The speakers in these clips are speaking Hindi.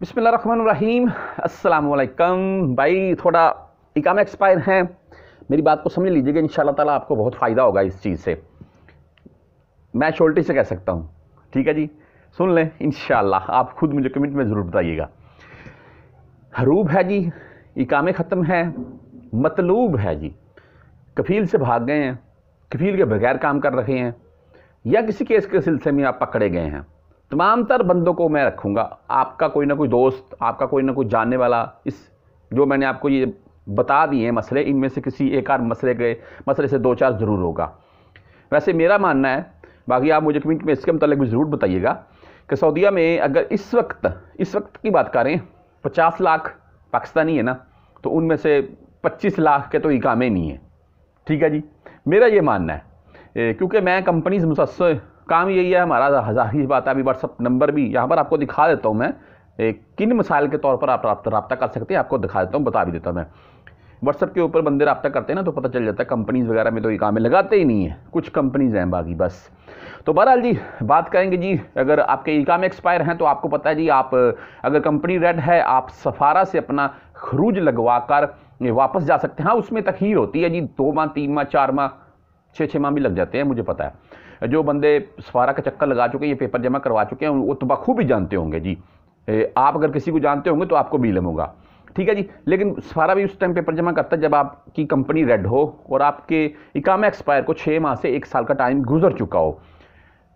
बिसमीम अल्लाम भाई थोड़ा इकाम एक्सपायर हैं मेरी बात को समझ लीजिएगा इन ताला आपको बहुत फ़ायदा होगा इस चीज़ से मैं शोल्टी से कह सकता हूँ ठीक है जी सुन लें इन आप ख़ुद मुझे कमेंट में ज़रूर बताइएगा हरूब है जी इकाम ख़त्म है मतलूब है जी कफील से भाग गए हैं कफील के बगैर काम कर रहे हैं या किसी केस के सिलसिले में आप पकड़े गए हैं तमाम तर बंदों को मैं रखूँगा आपका कोई ना कोई दोस्त आपका कोई ना कोई जानने वाला इस जो मैंने आपको ये बता दिए हैं मसले इनमें से किसी एक आध मसले के मसले से दो चार ज़रूर होगा वैसे मेरा मानना है बाकी आप मुझे कमेंट में इसके मतलब भी ज़रूर बताइएगा कि सऊदीया में अगर इस वक्त इस वक्त की बात करें पचास लाख पाकिस्तानी है ना तो उनमें से पच्चीस लाख के तो इकामे नहीं हैं ठीक है जी मेरा ये मानना है क्योंकि मैं कंपनीज मुसस्से काम यही है हमारा हज़ार ही बात है अभी व्हाट्सअप नंबर भी यहाँ पर आपको दिखा देता हूँ मैं एक किन मिसाइल के तौर पर आप रबता कर सकते हैं आपको दिखा देता हूँ बता भी देता हूँ मैं व्हाट्सअप के ऊपर बंदे रबता करते हैं ना तो पता चल जाता है कंपनीज़ वगैरह में तो ये काम लगाते ही नहीं है कुछ कंपनीज़ हैं बाकी बस तो बहरहाल जी बात करेंगे जी अगर आपके ई काम एक्सपायर हैं तो आपको पता है जी आप अगर कंपनी रेड है आप सफारा से अपना खरूज लगवा कर वापस जा सकते हैं हाँ उसमें तखीर होती है जी दो माह तीन माह चार माह छः छः माह भी लग जाते हैं मुझे पता है जो बंदे सफारा का चक्कर लगा चुके हैं ये पेपर जमा करवा चुके हैं वो तो बखूबी जानते होंगे जी आप अगर किसी को जानते होंगे तो आपको भी इलम होगा ठीक है जी लेकिन सफारा भी उस टाइम पेपर जमा करता है जब आपकी कंपनी रेड हो और आपके इकाम एक्सपायर को छः माह से एक साल का टाइम गुजर चुका हो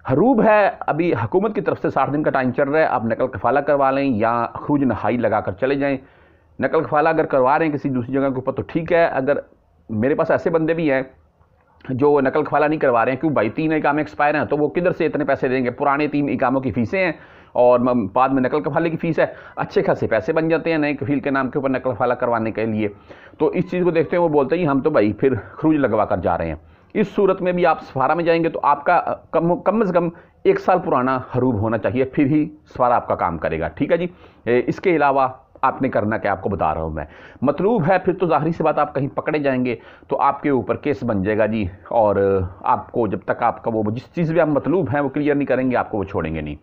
हरूब है अभी हुकूमत की तरफ से साठ दिन का टाइम चल रहा है आप नकल कफाला करवा लें या खरूज नहाई लगा कर चले जाएँ नकल कफाला अगर करवा रहे हैं किसी दूसरी जगह के ऊपर तो ठीक है अगर मेरे पास ऐसे बंदे भी हैं जो नकल खवाला नहीं करवा रहे हैं क्यों भाई तीन इकामे एक्सपायर हैं तो वो किधर से इतने पैसे देंगे पुराने तीन इकामों की फ़ीसें हैं और बाद में नकल कफाले की फ़ीस है अच्छे खासे पैसे बन जाते हैं नए कफील के नाम के ऊपर नकल कफाला करवाने के लिए तो इस चीज़ को देखते हैं वो बोलते हैं हम तो भाई फिर खरूज लगवा कर जा रहे हैं इस सूरत में भी आप सफारा में जाएंगे तो आपका कम कम से कम एक साल पुराना हरूब होना चाहिए फिर ही सफारा आपका काम करेगा ठीक है जी इसके अलावा आपने करना क्या आपको बता रहा हूँ मैं मतलूब है फिर तो ज़ाहरी सी बात आप कहीं पकड़े जाएंगे तो आपके ऊपर केस बन जाएगा जी और आपको जब तक आपका वो जिस चीज़ भी आप मतलूब हैं वो क्लियर नहीं करेंगे आपको वो छोड़ेंगे नहीं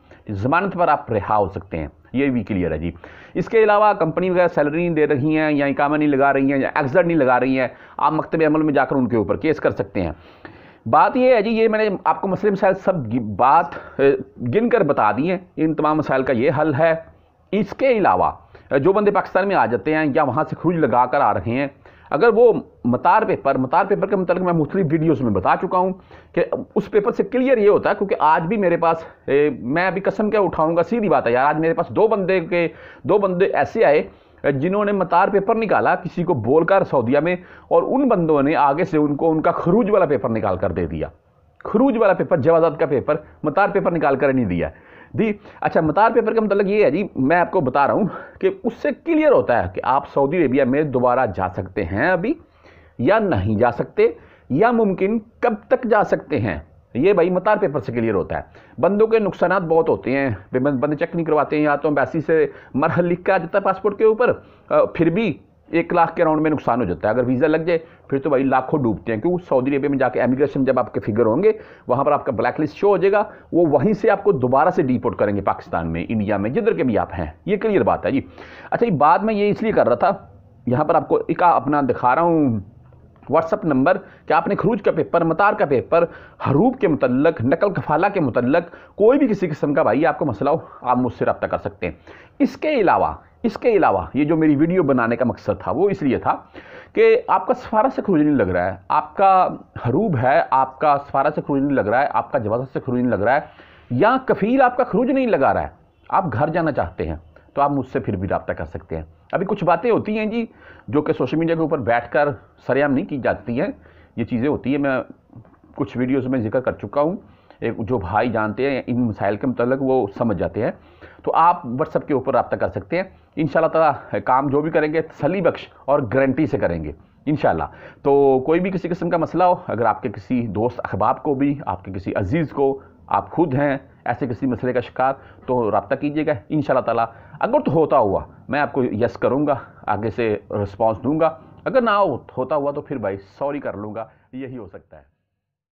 ज़मानत पर आप रिहा हो सकते हैं ये भी क्लियर है जी इसके अलावा कंपनी वगैरह सैलरी नहीं दे रही हैं या इकामा नहीं लगा रही हैं या एक्सड नहीं लगा रही हैं आप मकतब अमल में जाकर उनके ऊपर केस कर सकते हैं बात यह है जी ये मैंने आपको मसले मसाइल सब बात गिन कर बता दी हैं इन तमाम मसाइल का ये हल है इसके अलावा जो बंदे पाकिस्तान में आ जाते हैं या वहाँ से खरूज लगा कर आ रहे हैं अगर वो मतार पेपर मतार पेपर के मतलब मैं मुख्तलिफ वीडियोज़ में बता चुका हूँ कि उस पेपर से क्लियर ये होता है क्योंकि आज भी मेरे पास ए, मैं अभी कसम क्या उठाऊँगा सीधी बात है यार आज मेरे पास दो बंदे के दो बंदे ऐसे आए जिन्होंने मतार पेपर निकाला किसी को बोलकर सऊदिया में और उन बंदों ने आगे से उनको उनका खरूज वाला पेपर निकाल कर दे दिया खरूज वाला पेपर जवाजात का पेपर मतार पेपर निकाल कर नहीं दिया दी अच्छा मतार पेपर का मतलब ये है जी मैं आपको बता रहा हूँ कि उससे क्लियर होता है कि आप सऊदी अरेबिया में दोबारा जा सकते हैं अभी या नहीं जा सकते या मुमकिन कब तक जा सकते हैं ये भाई मतार पेपर से क्लियर होता है बंदों के नुकसान बहुत होते हैं बंदे चेक नहीं करवाते हैं या तो बैसी से मरहल लिख के आ जाता है पासपोर्ट के ऊपर फिर भी एक लाख के अराउंड में नुकसान हो जाता है अगर वीज़ा लग जाए फिर तो भाई लाखों डूबते हैं क्योंकि सऊदी अरबिया में जाके एमिग्रेशन जब आपके फिगर होंगे वहाँ पर आपका ब्लैक लिस्ट शो हो जाएगा वो वहीं से आपको दोबारा से डिपोर्ट करेंगे पाकिस्तान में इंडिया में जिधर के भी आप हैं ये क्लियर बात है जी अच्छा ये बाद में ये इसलिए कर रहा था यहाँ पर आपको एक अपना दिखा रहा हूँ व्हाट्सअप नंबर कि आपने खरूज का पेपर मतार का पेपर हरूब के मतलब नकल कफाला के मतलब कोई भी किसी किस्म का भाई आपको मसला हो आप मुझसे रब्ता कर सकते हैं इसके अलावा इसके अलावा ये जो मेरी वीडियो बनाने का मकसद था वो इसलिए था कि आपका सफारा से खरूज नहीं लग रहा है आपका हरूब है आपका सफारा से खरूज नहीं लग रहा है आपका जवाजा से खरूज नहीं लग रहा है या कफील आपका खरूज नहीं लगा रहा है आप घर जाना चाहते हैं तो आप मुझसे फिर भी रबता कर सकते हैं अभी कुछ बातें होती हैं जी जो कि सोशल मीडिया के ऊपर बैठ कर सरेआम नहीं की जाती हैं ये चीज़ें होती हैं मैं कुछ वीडियोज़ में जिक्र कर चुका हूँ एक जो भाई जानते हैं इन मसाइल के मतलब वो समझ जाते हैं तो आप व्हाट्सअप के ऊपर रब्ता कर सकते हैं इन ताला काम जो भी करेंगे तसली बख्श और गारंटी से करेंगे इन तो कोई भी किसी किस्म का मसला हो अगर आपके किसी दोस्त अहबाब को भी आपके किसी अजीज़ को आप खुद हैं ऐसे किसी मसले का शिकार तो रबता कीजिएगा इन ताला अगर तो होता हुआ मैं आपको यस करूँगा आगे से रिस्पॉन्स दूँगा अगर ना होता हुआ तो फिर भाई सॉरी कर लूँगा यही हो सकता है